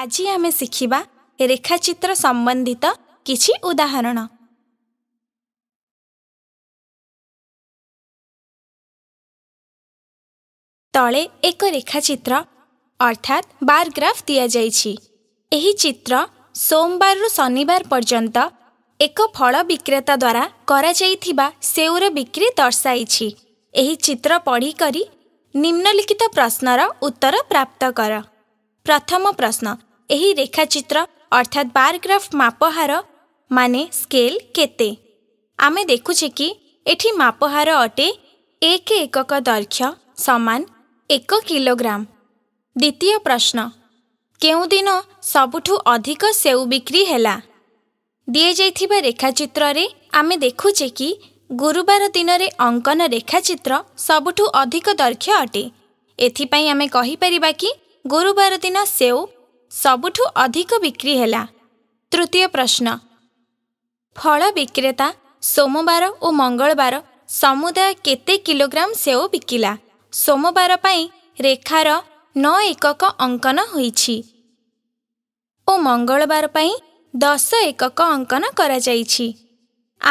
ଆଜି ଆମେ ଶିଖିବା ରେଖାଚିତ୍ର ସମ୍ବନ୍ଧିତ କିଛି ଉଦାହରଣ ତଳେ ଏକ ରେଖାଚିତ୍ର ଅର୍ଥାତ୍ ବାରଗ୍ରାଫ୍ ଦିଆଯାଇଛି ଏହି ଚିତ୍ର ସୋମବାରରୁ ଶନିବାର ପର୍ଯ୍ୟନ୍ତ ଏକ ଫଳ ବିକ୍ରେତା ଦ୍ୱାରା କରାଯାଇଥିବା ସେଓର ବିକ୍ରି ଦର୍ଶାଇଛି ଏହି ଚିତ୍ର ପଢ଼ିକରି ନିମ୍ନଲିଖିତ ପ୍ରଶ୍ନର ଉତ୍ତର ପ୍ରାପ୍ତ କର ପ୍ରଥମ ପ୍ରଶ୍ନ ଏହି ରେଖାଚିତ୍ର ଅର୍ଥାତ୍ ବାରଗ୍ରାଫ ମାପହାର ମାନେ ସ୍କେଲ୍ କେତେ ଆମେ ଦେଖୁଛେ କି ଏଠି ମାପହାର ଅଟେ ଏକ ଏକକ ଦୈର୍ଘ୍ୟ ସମାନ ଏକ କିଲୋଗ୍ରାମ ଦ୍ୱିତୀୟ ପ୍ରଶ୍ନ କେଉଁଦିନ ସବୁଠୁ ଅଧିକ ସେଉ ବିକ୍ରି ହେଲା ଦିଆଯାଇଥିବା ରେଖାଚିତ୍ରରେ ଆମେ ଦେଖୁଛେ କି ଗୁରୁବାର ଦିନରେ ଅଙ୍କନ ରେଖାଚିତ୍ର ସବୁଠୁ ଅଧିକ ଦୈର୍ଘ୍ୟ ଅଟେ ଏଥିପାଇଁ ଆମେ କହିପାରିବା କି ଗୁରୁବାର ଦିନ ସେଉ ସବୁଠୁ ଅଧିକ ବିକ୍ରି ହେଲା ତୃତୀୟ ପ୍ରଶ୍ନ ଫଳ ବିକ୍ରେତା ସୋମବାର ଓ ମଙ୍ଗଳବାର ସମୁଦାୟ କେତେ କିଲୋଗ୍ରାମ ସେଓ ବିକିଲା ସୋମବାର ପାଇଁ ରେଖାର ନ ଏକକ ଅଙ୍କନ ହୋଇଛି ଓ ମଙ୍ଗଳବାର ପାଇଁ ଦଶ ଏକକ ଅଙ୍କନ କରାଯାଇଛି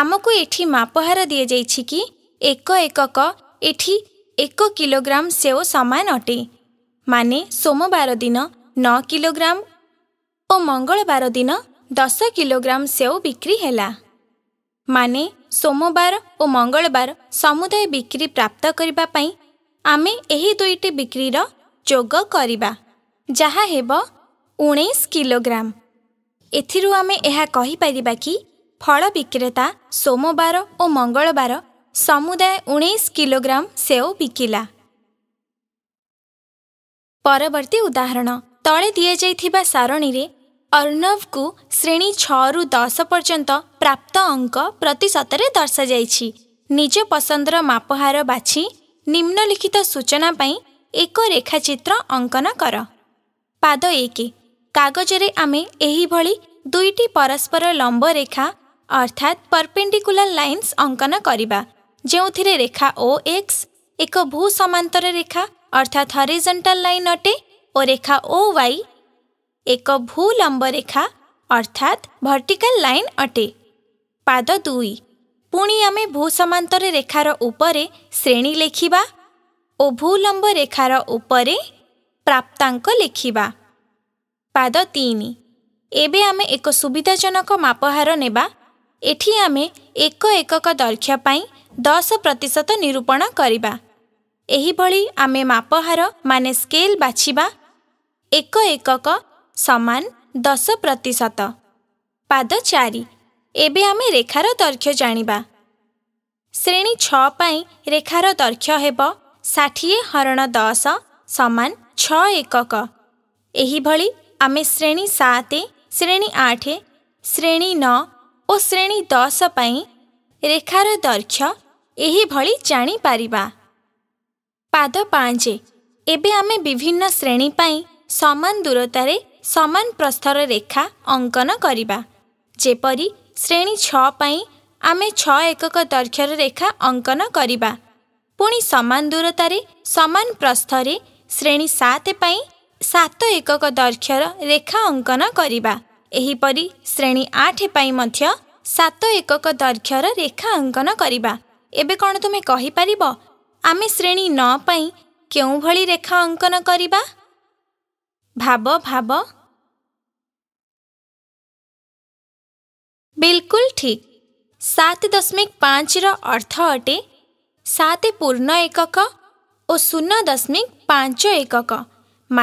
ଆମକୁ ଏଠି ମାପହାର ଦିଆଯାଇଛି କି ଏକ ଏକକ ଏଠି ଏକ କିଲୋଗ୍ରାମ ସେଓ ସମାନ ଅଟେ ମାନେ ସୋମବାର ଦିନ ନଅ କିଲୋଗ୍ରାମ ଓ ମଙ୍ଗଳବାର ଦିନ ଦଶ କିଲୋଗ୍ରାମ ସେଓ ବିକ୍ରି ହେଲା ମାନେ ସୋମବାର ଓ ମଙ୍ଗଳବାର ସମୁଦାୟ ବିକ୍ରି ପ୍ରାପ୍ତ କରିବା ପାଇଁ ଆମେ ଏହି ଦୁଇଟି ବିକ୍ରିର ଯୋଗ କରିବା ଯାହା ହେବ ଉଣେଇଶ କିଲୋଗ୍ରାମ ଏଥିରୁ ଆମେ ଏହା କହିପାରିବା କି ଫଳ ବିକ୍ରେତା ସୋମବାର ଓ ମଙ୍ଗଳବାର ସମୁଦାୟ ଉଣେଇଶ କିଲୋଗ୍ରାମ ସେଓ ବିକିଲା ପରବର୍ତ୍ତୀ ଉଦାହରଣ तिजाइ सारणीले अर्णभको श्रेणी छु दस पर्यन्त प्राप्त अंक अङ्क प्रतिशतले दर्शाइ निज पसन्दर मापहार बाछी निम्नलिखित सूचनाप एक लेखाचित् अङ्कन क पा एक कागजर यहीभरि दुईटी परस्पर लम्बरेखा अर्थात् पर्पेन्डिकुलर लन्स अङ्कनर जोथे रेखा ओएक्स एक भू रेखा अर्थात् हरिजेन्टाल लन् अटे रेखा ओखा ओवई एक अर्थात अर्थात् लाइन अटे पाद दुई भू भूसमान्तर रेखार उप श्रेणी लेखिबा ओ भू लंब रेखार प्राप्तांक लेखिबा पाद तिन एम एक सुविधाजनक मापहार नेवा एम एक पाई दस प्रतिशत निरूपण करिबा एही आमे मापहार स्केल बाछिबा ଏକ ଏକକ ସମାନ ଦଶ ପ୍ରତିଶତ ପାଦ ଚାରି ଏବେ ଆମେ ରେଖାର ଦୈର୍ଘ୍ୟ ଜାଣିବା ଶ୍ରେଣୀ ଛଅ ପାଇଁ ରେଖାର ଦୈର୍ଘ୍ୟ ହେବ ଷାଠିଏ ହରଣ ଦଶ ସମାନ ଛଅ ଏକକ ଏହିଭଳି ଆମେ ଶ୍ରେଣୀ ସାତ ଶ୍ରେଣୀ ଆଠ ଶ୍ରେଣୀ ନଅ ଓ ଶ୍ରେଣୀ ଦଶ ପାଇଁ ରେଖାର ଦୈର୍ଘ୍ୟ ଏହିଭଳି ଜାଣିପାରିବା ପାଦ ପାଞ୍ଚ ଏବେ ଆମେ ବିଭିନ୍ନ ଶ୍ରେଣୀ ପାଇଁ ସମାନ ଦୂରତାରେ ସମାନ ପ୍ରସ୍ତର ରେଖା ଅଙ୍କନ କରିବା ଯେପରି ଶ୍ରେଣୀ ଛଅ ପାଇଁ ଆମେ ଛଅ ଏକକ ଦୈର୍ଘ୍ୟର ରେଖା ଅଙ୍କନ କରିବା ପୁଣି ସମାନ ଦୂରତାରେ ସମାନ ପ୍ରସ୍ତରେ ଶ୍ରେଣୀ ସାତ ପାଇଁ ସାତ ଏକକ ଦୈର୍ଘ୍ୟର ରେଖା ଅଙ୍କନ କରିବା ଏହିପରି ଶ୍ରେଣୀ ଆଠ ପାଇଁ ମଧ୍ୟ ସାତ ଏକକ ଦୈର୍ଘ୍ୟର ରେଖା ଅଙ୍କନ କରିବା ଏବେ କ'ଣ ତୁମେ କହିପାରିବ ଆମେ ଶ୍ରେଣୀ ନଅ ପାଇଁ କେଉଁଭଳି ରେଖା ଅଙ୍କନ କରିବା भाव भाव बिल्कुल ठिक सात दशमिक पाँच र अर्थ अटे सात पूर्ण एकक ओ शून्य दशमिक पाँच एकक म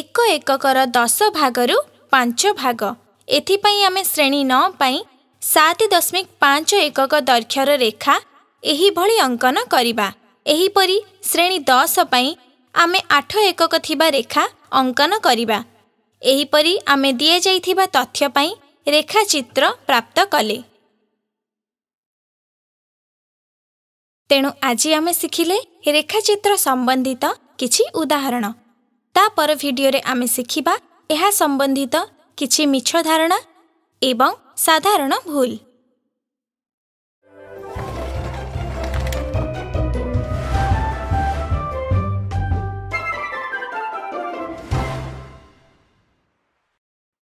एककर दस भागु 5 भाग एप्म श्रेणी नपाई सात दशमिक पाँच एकक दर्घर रेखाभन श्रेणी दसप आठ एकक ଅଙ୍କନ କରିବା ଏହିପରି ଆମେ ଦିଆଯାଇଥିବା ତଥ୍ୟ ପାଇଁ ରେଖାଚିତ୍ର ପ୍ରାପ୍ତ କଲେ ତେଣୁ ଆଜି ଆମେ ଶିଖିଲେ ରେଖାଚିତ୍ର ସମ୍ବନ୍ଧିତ କିଛି ଉଦାହରଣ ତା'ପର ଭିଡ଼ିଓରେ ଆମେ ଶିଖିବା ଏହା ସମ୍ବନ୍ଧିତ କିଛି ମିଛ ଧାରଣା ଏବଂ ସାଧାରଣ ଭୁଲ